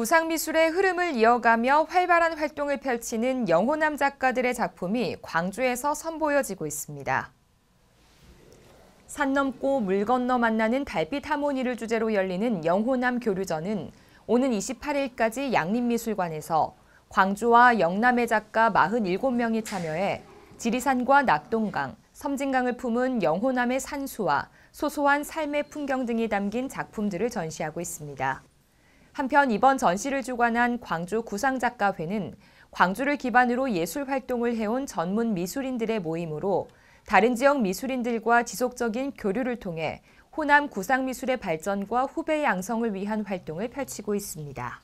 구상미술의 흐름을 이어가며 활발한 활동을 펼치는 영호남 작가들의 작품이 광주에서 선보여지고 있습니다. 산 넘고 물 건너 만나는 달빛 하모니를 주제로 열리는 영호남 교류전은 오는 28일까지 양림미술관에서 광주와 영남의 작가 47명이 참여해 지리산과 낙동강, 섬진강을 품은 영호남의 산수와 소소한 삶의 풍경 등이 담긴 작품들을 전시하고 있습니다. 한편 이번 전시를 주관한 광주 구상작가회는 광주를 기반으로 예술 활동을 해온 전문 미술인들의 모임으로 다른 지역 미술인들과 지속적인 교류를 통해 호남 구상미술의 발전과 후배 양성을 위한 활동을 펼치고 있습니다.